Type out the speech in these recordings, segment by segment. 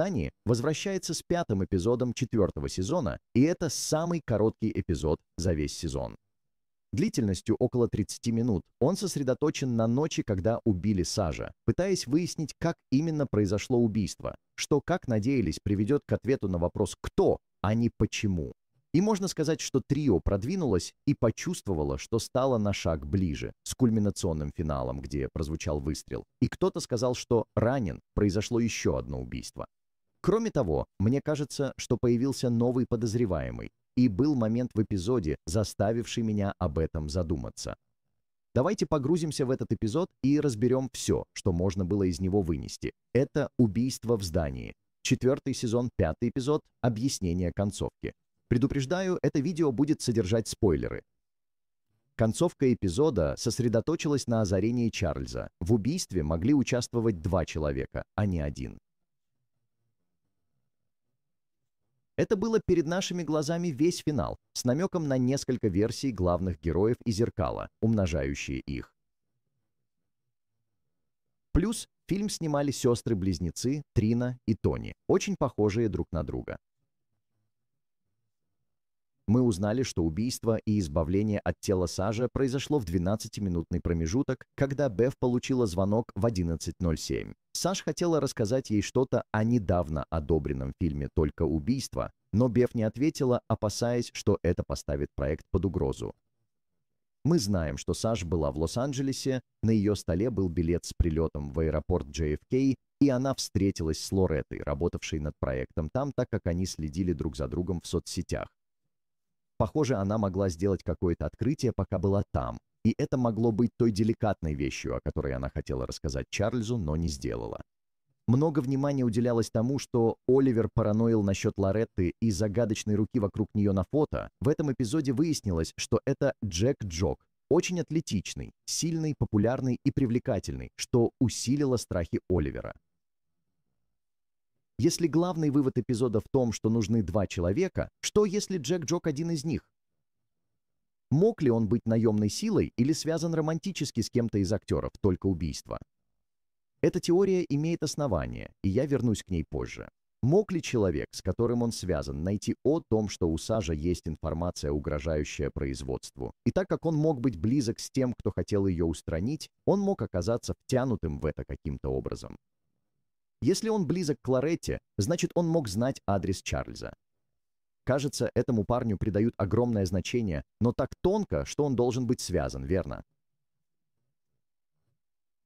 Дани возвращается с пятым эпизодом четвертого сезона, и это самый короткий эпизод за весь сезон. Длительностью около 30 минут он сосредоточен на ночи, когда убили Сажа, пытаясь выяснить, как именно произошло убийство, что, как надеялись, приведет к ответу на вопрос «кто», а не «почему». И можно сказать, что трио продвинулось и почувствовало, что стало на шаг ближе, с кульминационным финалом, где прозвучал выстрел. И кто-то сказал, что ранен, произошло еще одно убийство. Кроме того, мне кажется, что появился новый подозреваемый, и был момент в эпизоде, заставивший меня об этом задуматься. Давайте погрузимся в этот эпизод и разберем все, что можно было из него вынести. Это «Убийство в здании». Четвертый сезон, пятый эпизод «Объяснение концовки». Предупреждаю, это видео будет содержать спойлеры. Концовка эпизода сосредоточилась на озарении Чарльза. В убийстве могли участвовать два человека, а не один. Это было перед нашими глазами весь финал, с намеком на несколько версий главных героев и зеркала, умножающие их. Плюс фильм снимали сестры-близнецы Трина и Тони, очень похожие друг на друга. Мы узнали, что убийство и избавление от тела Сажа произошло в 12-минутный промежуток, когда Беф получила звонок в 11.07. Саш хотела рассказать ей что-то о недавно одобренном фильме «Только убийство», но Беф не ответила, опасаясь, что это поставит проект под угрозу. Мы знаем, что Саш была в Лос-Анджелесе, на ее столе был билет с прилетом в аэропорт JFK, и она встретилась с Лоретой, работавшей над проектом там, так как они следили друг за другом в соцсетях. Похоже, она могла сделать какое-то открытие, пока была там, и это могло быть той деликатной вещью, о которой она хотела рассказать Чарльзу, но не сделала. Много внимания уделялось тому, что Оливер параноил насчет Лоретты и загадочной руки вокруг нее на фото. В этом эпизоде выяснилось, что это Джек Джок, очень атлетичный, сильный, популярный и привлекательный, что усилило страхи Оливера. Если главный вывод эпизода в том, что нужны два человека, что если Джек Джок один из них? Мог ли он быть наемной силой или связан романтически с кем-то из актеров, только убийство? Эта теория имеет основание, и я вернусь к ней позже. Мог ли человек, с которым он связан, найти о том, что у Сажа есть информация, угрожающая производству? И так как он мог быть близок с тем, кто хотел ее устранить, он мог оказаться втянутым в это каким-то образом. Если он близок к Лоретте, значит, он мог знать адрес Чарльза. Кажется, этому парню придают огромное значение, но так тонко, что он должен быть связан, верно?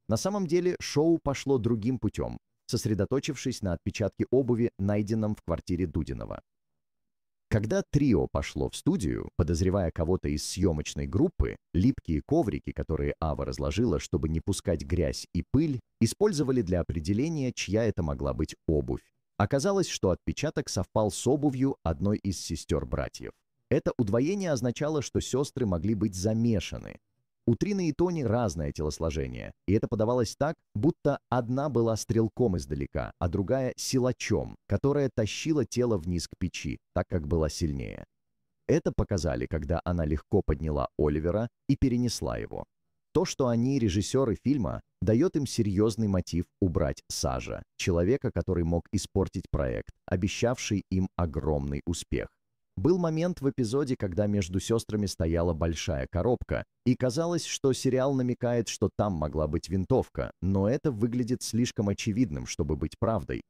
На самом деле шоу пошло другим путем, сосредоточившись на отпечатке обуви, найденном в квартире Дудинова. Когда трио пошло в студию, подозревая кого-то из съемочной группы, липкие коврики, которые Ава разложила, чтобы не пускать грязь и пыль, использовали для определения, чья это могла быть обувь. Оказалось, что отпечаток совпал с обувью одной из сестер-братьев. Это удвоение означало, что сестры могли быть замешаны. У Трины и Тони разное телосложение, и это подавалось так, будто одна была стрелком издалека, а другая — силачом, которая тащила тело вниз к печи, так как была сильнее. Это показали, когда она легко подняла Оливера и перенесла его. То, что они, режиссеры фильма, дает им серьезный мотив убрать Сажа, человека, который мог испортить проект, обещавший им огромный успех. Был момент в эпизоде, когда между сестрами стояла большая коробка, и казалось, что сериал намекает, что там могла быть винтовка, но это выглядит слишком очевидным, чтобы быть правдой.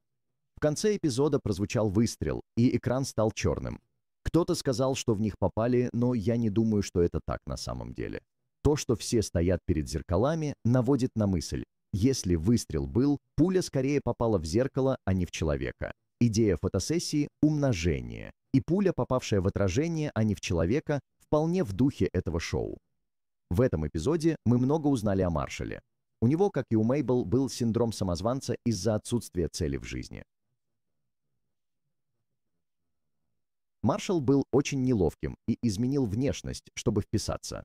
В конце эпизода прозвучал выстрел, и экран стал черным. Кто-то сказал, что в них попали, но я не думаю, что это так на самом деле. То, что все стоят перед зеркалами, наводит на мысль, если выстрел был, пуля скорее попала в зеркало, а не в человека. Идея фотосессии – умножение, и пуля, попавшая в отражение, а не в человека, вполне в духе этого шоу. В этом эпизоде мы много узнали о Маршале. У него, как и у Мейбл, был синдром самозванца из-за отсутствия цели в жизни. Маршал был очень неловким и изменил внешность, чтобы вписаться.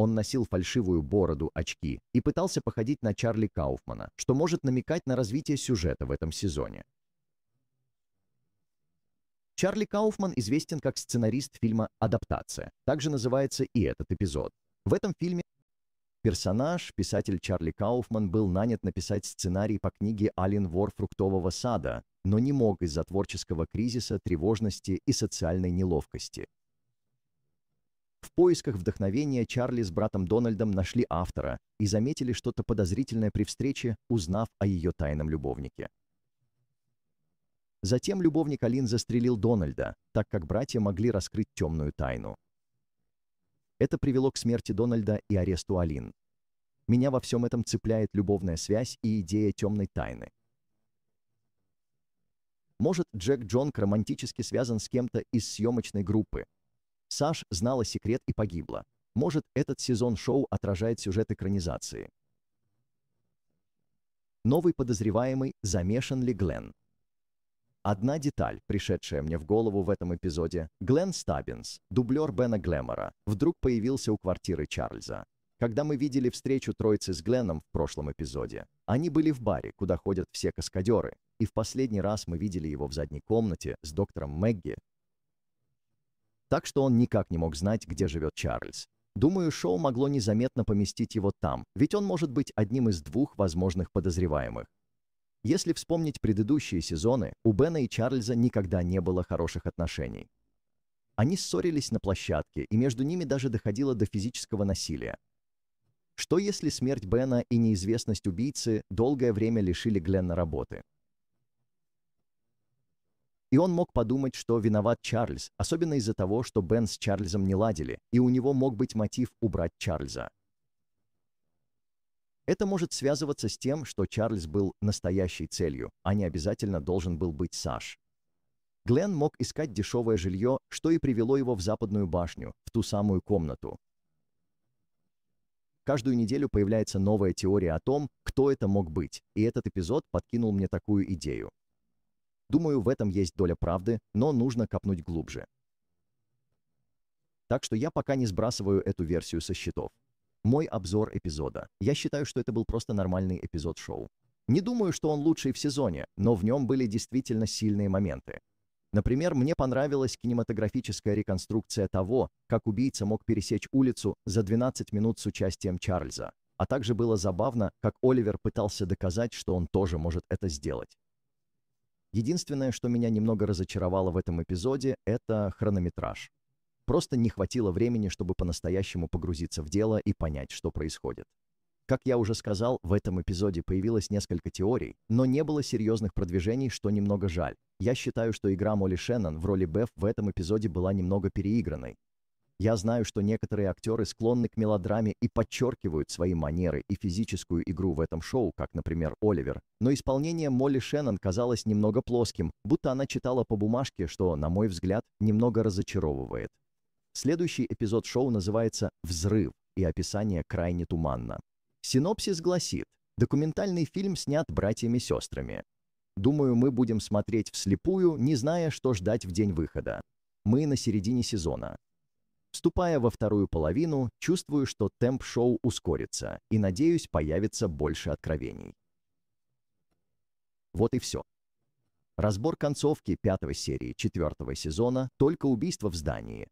Он носил фальшивую бороду, очки и пытался походить на Чарли Кауфмана, что может намекать на развитие сюжета в этом сезоне. Чарли Кауфман известен как сценарист фильма «Адаптация». Также называется и этот эпизод. В этом фильме персонаж, писатель Чарли Кауфман, был нанят написать сценарий по книге «Ален Вор фруктового сада», но не мог из-за творческого кризиса, тревожности и социальной неловкости поисках вдохновения Чарли с братом Дональдом нашли автора и заметили что-то подозрительное при встрече, узнав о ее тайном любовнике. Затем любовник Алин застрелил Дональда, так как братья могли раскрыть темную тайну. Это привело к смерти Дональда и аресту Алин. Меня во всем этом цепляет любовная связь и идея темной тайны. Может, Джек Джонк романтически связан с кем-то из съемочной группы, Саш знала секрет и погибла. Может, этот сезон шоу отражает сюжет экранизации. Новый подозреваемый, замешан ли Глен? Одна деталь, пришедшая мне в голову в этом эпизоде, Глен Стаббинс, дублер Бена Глэмора, вдруг появился у квартиры Чарльза. Когда мы видели встречу троицы с Гленном в прошлом эпизоде, они были в баре, куда ходят все каскадеры, и в последний раз мы видели его в задней комнате с доктором Мэгги так что он никак не мог знать, где живет Чарльз. Думаю, шоу могло незаметно поместить его там, ведь он может быть одним из двух возможных подозреваемых. Если вспомнить предыдущие сезоны, у Бена и Чарльза никогда не было хороших отношений. Они ссорились на площадке, и между ними даже доходило до физического насилия. Что если смерть Бена и неизвестность убийцы долгое время лишили Гленна работы? И он мог подумать, что виноват Чарльз, особенно из-за того, что Бен с Чарльзом не ладили, и у него мог быть мотив убрать Чарльза. Это может связываться с тем, что Чарльз был настоящей целью, а не обязательно должен был быть Саш. Глен мог искать дешевое жилье, что и привело его в западную башню, в ту самую комнату. Каждую неделю появляется новая теория о том, кто это мог быть, и этот эпизод подкинул мне такую идею. Думаю, в этом есть доля правды, но нужно копнуть глубже. Так что я пока не сбрасываю эту версию со счетов. Мой обзор эпизода. Я считаю, что это был просто нормальный эпизод шоу. Не думаю, что он лучший в сезоне, но в нем были действительно сильные моменты. Например, мне понравилась кинематографическая реконструкция того, как убийца мог пересечь улицу за 12 минут с участием Чарльза. А также было забавно, как Оливер пытался доказать, что он тоже может это сделать. Единственное, что меня немного разочаровало в этом эпизоде, это хронометраж. Просто не хватило времени, чтобы по-настоящему погрузиться в дело и понять, что происходит. Как я уже сказал, в этом эпизоде появилось несколько теорий, но не было серьезных продвижений, что немного жаль. Я считаю, что игра Молли Шеннон в роли Беф в этом эпизоде была немного переигранной, я знаю, что некоторые актеры склонны к мелодраме и подчеркивают свои манеры и физическую игру в этом шоу, как, например, Оливер. Но исполнение Молли Шеннон казалось немного плоским, будто она читала по бумажке, что, на мой взгляд, немного разочаровывает. Следующий эпизод шоу называется «Взрыв», и описание крайне туманно. Синопсис гласит, документальный фильм снят братьями-сестрами. Думаю, мы будем смотреть вслепую, не зная, что ждать в день выхода. Мы на середине сезона. Вступая во вторую половину, чувствую, что темп шоу ускорится, и, надеюсь, появится больше откровений. Вот и все. Разбор концовки пятой серии четвертого сезона «Только убийство в здании»